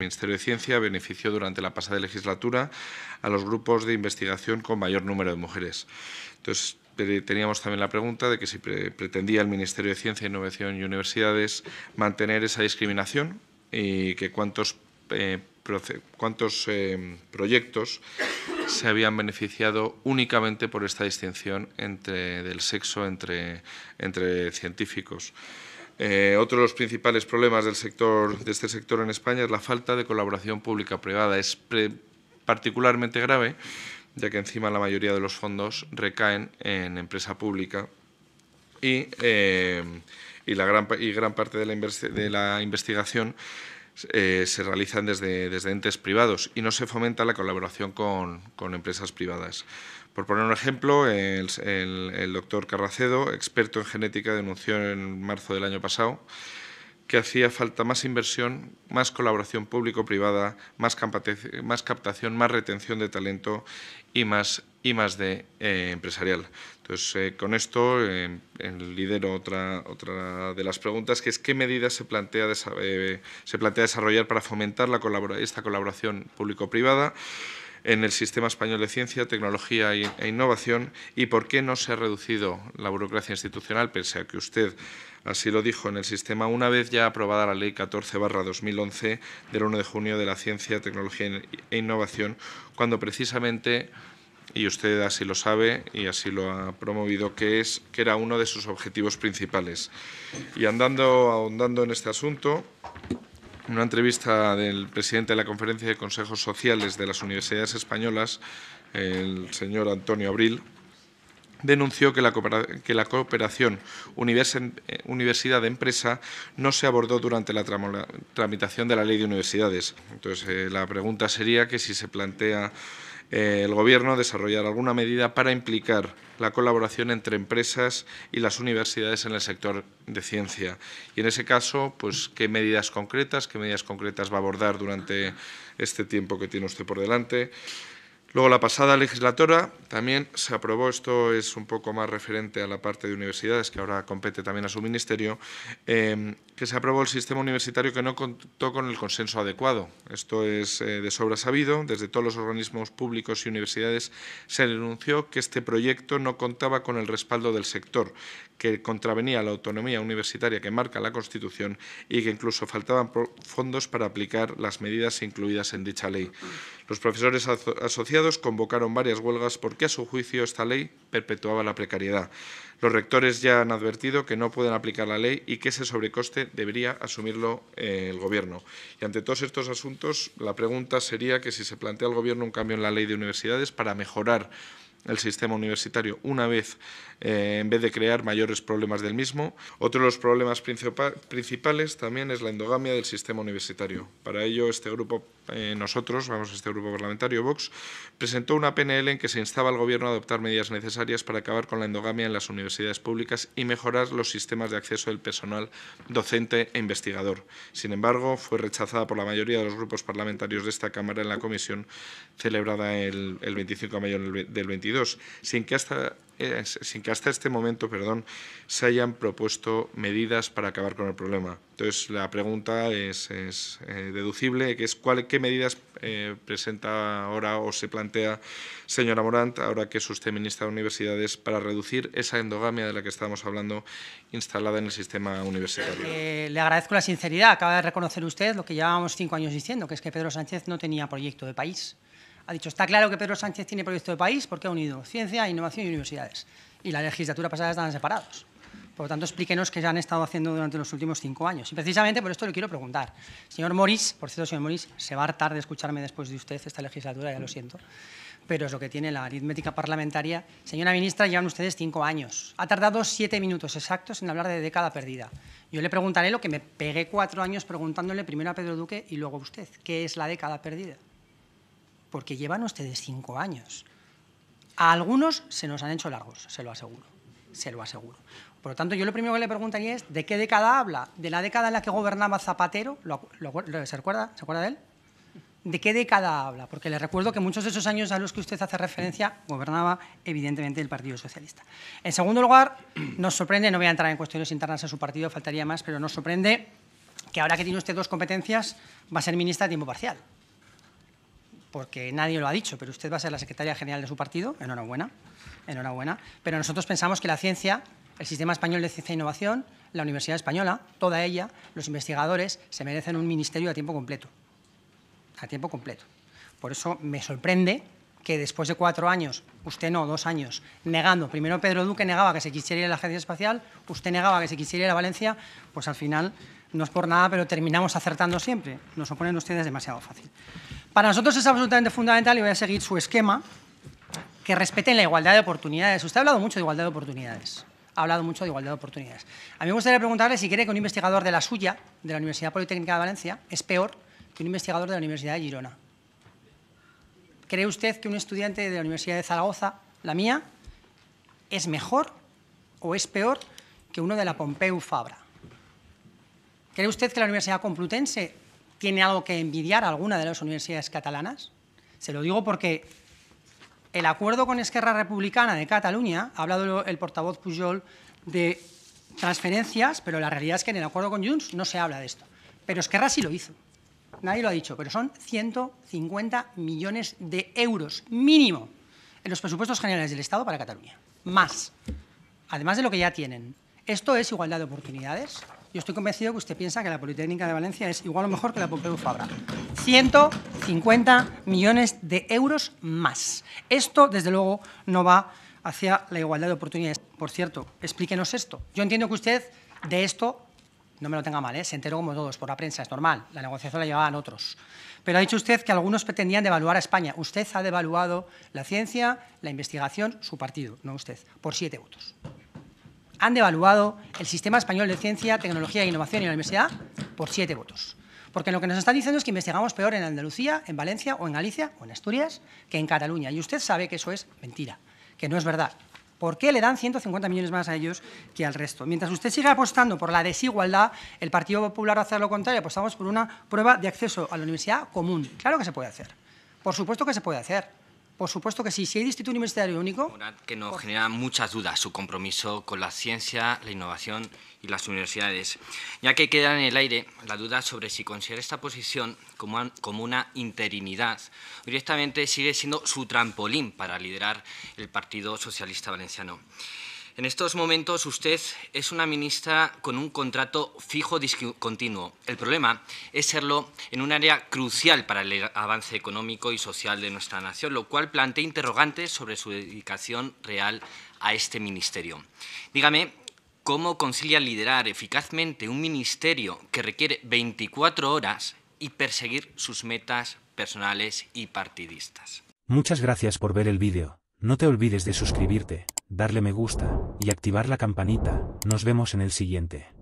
El Ministerio de Ciencia benefició durante la pasada legislatura a los grupos de investigación con mayor número de mujeres. Entonces, teníamos también la pregunta de que si pretendía el Ministerio de Ciencia, Innovación y Universidades mantener esa discriminación y que cuántos, eh, cuántos eh, proyectos se habían beneficiado únicamente por esta distinción entre, del sexo entre científicos. Eh, otro de los principales problemas de este sector en España es la falta de colaboración pública-privada. Es particularmente grave, ya que encima la mayoría de los fondos recaen en empresa pública y, eh, gran, parte de la investigación eh, se realizan desde, entes privados y no se fomenta la colaboración con, empresas privadas. Por poner un ejemplo, el, el doctor Carracedo, experto en genética, denunció en marzo del año pasado que hacía falta más inversión, más colaboración público-privada, más, captación, más retención de talento y más, de eh, empresarial. Entonces, eh, con esto el eh, lidero otra, otra de las preguntas, que es qué medidas se plantea, se plantea desarrollar para fomentar esta colaboración público-privada en el sistema español de ciencia, tecnología e, e innovación y por qué no se ha reducido la burocracia institucional, pese a que usted así lo dijo en el sistema, una vez ya aprobada la Ley 14-2011 del 1 de junio de la ciencia, tecnología e, e innovación, cuando precisamente y usted así lo sabe y así lo ha promovido, que, es, que era uno de sus objetivos principales. Y andando, ahondando en este asunto, en una entrevista del presidente de la Conferencia de Consejos Sociales de las Universidades Españolas, el señor Antonio Abril, denunció que la, cooperación eh, universidad-empresa no se abordó durante la tramitación de la ley de universidades. Entonces, eh, la pregunta sería que si se plantea eh, el Gobierno desarrollar alguna medida para implicar la colaboración entre empresas y las universidades en el sector de ciencia. Y en ese caso, pues, ¿qué medidas concretas, qué medidas concretas va a abordar durante este tiempo que tiene usted por delante? Luego, la pasada legislatura también se aprobó, esto es un poco más referente a la parte de universidades, que ahora compete también a su ministerio, eh, que se aprobó el sistema universitario que no contó con el consenso adecuado. Esto es eh, de sobra sabido. Desde todos los organismos públicos y universidades se denunció que este proyecto no contaba con el respaldo del sector, que contravenía la autonomía universitaria que marca la Constitución y que incluso faltaban fondos para aplicar las medidas incluidas en dicha ley. Los profesores asociados convocaron varias huelgas porque, a su juicio, esta ley perpetuaba la precariedad. Los rectores ya han advertido que no pueden aplicar la ley y que ese sobrecoste debería asumirlo eh, el Gobierno. Y ante todos estos asuntos, la pregunta sería que si se plantea al Gobierno un cambio en la ley de universidades para mejorar el sistema universitario una vez, eh, en vez de crear mayores problemas del mismo. Otro de los problemas principales también es la endogamia del sistema universitario. Para ello, este grupo, eh, nosotros, vamos, a este grupo parlamentario Vox, presentó una PNL en que se instaba al Gobierno a adoptar medidas necesarias para acabar con la endogamia en las universidades públicas y mejorar los sistemas de acceso del personal docente e investigador. Sin embargo, fue rechazada por la mayoría de los grupos parlamentarios de esta Cámara en la comisión celebrada el, el 25 de mayo del 25 sin que hasta eh, sin que hasta este momento perdón, se hayan propuesto medidas para acabar con el problema. Entonces, la pregunta es, eh, deducible, que es qué medidas eh, presenta ahora o se plantea señora Morant, ahora que es usted ministra de Universidades, para reducir esa endogamia de la que estábamos hablando instalada en el sistema universitario. le agradezco la sinceridad. Acaba de reconocer usted lo que llevábamos cinco años diciendo, que es que Pedro Sánchez no tenía proyecto de país ha dicho, está claro que Pedro Sánchez tiene proyecto de país porque ha unido ciencia, innovación y universidades. Y la legislatura pasada estaban separados. Por lo tanto, explíquenos qué han estado haciendo durante los últimos cinco años. Y precisamente por esto le quiero preguntar. Señor Moris, por cierto, señor Moris, se va a hartar de escucharme después de usted esta legislatura, ya lo siento, pero es lo que tiene la aritmética parlamentaria. Señora ministra, llevan ustedes cinco años. Ha tardado siete minutos exactos en hablar de década perdida. Yo le preguntaré lo que me pegué cuatro años preguntándole primero a Pedro Duque y luego a usted. ¿Qué es la década perdida? porque llevan ustedes cinco años. A algunos se nos han hecho largos, se lo aseguro, se lo aseguro. Por lo tanto, yo lo primero que le preguntaría es, ¿de qué década habla? ¿De la década en la que gobernaba Zapatero? se recuerda? ¿Se acuerda de él? ¿De qué década habla? Porque le recuerdo que muchos de esos años a los que usted hace referencia gobernaba evidentemente el Partido Socialista. En segundo lugar, nos sorprende, no voy a entrar en cuestiones internas de su partido, faltaría más, pero nos sorprende que ahora que tiene usted dos competencias va a ser ministra a tiempo parcial porque nadie lo ha dicho, pero usted va a ser la secretaria general de su partido, enhorabuena, enhorabuena. Pero nosotros pensamos que la ciencia, el sistema español de ciencia e innovación, la Universidad Española, toda ella, los investigadores, se merecen un ministerio a tiempo completo. A tiempo completo. Por eso me sorprende que después de cuatro años, usted no, dos años, negando, primero Pedro Duque negaba que se quisiera ir a la Agencia Espacial, usted negaba que se quisiera ir a Valencia, pues al final no es por nada, pero terminamos acertando siempre. Nos oponen ustedes demasiado fácil. Para nosotros es absolutamente fundamental y voy a seguir su esquema, que respeten la igualdad de oportunidades. Usted ha hablado mucho de igualdad de oportunidades. Ha hablado mucho de igualdad de oportunidades. A mí me gustaría preguntarle si cree que un investigador de la suya, de la Universidad Politécnica de Valencia, es peor que un investigador de la Universidad de Girona. ¿Cree usted que un estudiante de la Universidad de Zaragoza, la mía, es mejor o es peor que uno de la Pompeu Fabra? ¿Cree usted que la Universidad Complutense tiene algo que envidiar a alguna de las universidades catalanas. Se lo digo porque el acuerdo con Esquerra Republicana de Cataluña, ha hablado el portavoz Pujol de transferencias, pero la realidad es que en el acuerdo con Junts no se habla de esto. Pero Esquerra sí lo hizo. Nadie lo ha dicho, pero son 150 millones de euros mínimo en los presupuestos generales del Estado para Cataluña. Más. Además de lo que ya tienen. Esto es igualdad de oportunidades yo estoy convencido que usted piensa que la Politécnica de Valencia es igual o mejor que la Pompeu Fabra. 150 millones de euros más. Esto, desde luego, no va hacia la igualdad de oportunidades. Por cierto, explíquenos esto. Yo entiendo que usted de esto, no me lo tenga mal, ¿eh? se enteró como todos por la prensa, es normal, la negociación la llevaban otros. Pero ha dicho usted que algunos pretendían devaluar a España. Usted ha devaluado la ciencia, la investigación, su partido, no usted, por siete votos han devaluado el Sistema Español de Ciencia, Tecnología e Innovación y la Universidad por siete votos. Porque lo que nos están diciendo es que investigamos peor en Andalucía, en Valencia o en Galicia o en Asturias que en Cataluña. Y usted sabe que eso es mentira, que no es verdad. ¿Por qué le dan 150 millones más a ellos que al resto? Mientras usted siga apostando por la desigualdad, el Partido Popular va a hacer lo contrario. Apostamos por una prueba de acceso a la universidad común. Claro que se puede hacer. Por supuesto que se puede hacer. Por supuesto que sí. Si hay distrito universitario único... que nos genera muchas dudas su compromiso con la ciencia, la innovación y las universidades, ya que queda en el aire la duda sobre si considera esta posición como, como una interinidad. Directamente sigue siendo su trampolín para liderar el Partido Socialista Valenciano. En estos momentos usted es una ministra con un contrato fijo discontinuo. El problema es serlo en un área crucial para el avance económico y social de nuestra nación, lo cual plantea interrogantes sobre su dedicación real a este ministerio. Dígame, ¿cómo concilia liderar eficazmente un ministerio que requiere 24 horas y perseguir sus metas personales y partidistas? Muchas gracias por ver el vídeo. No te olvides de suscribirte, darle me gusta y activar la campanita. Nos vemos en el siguiente.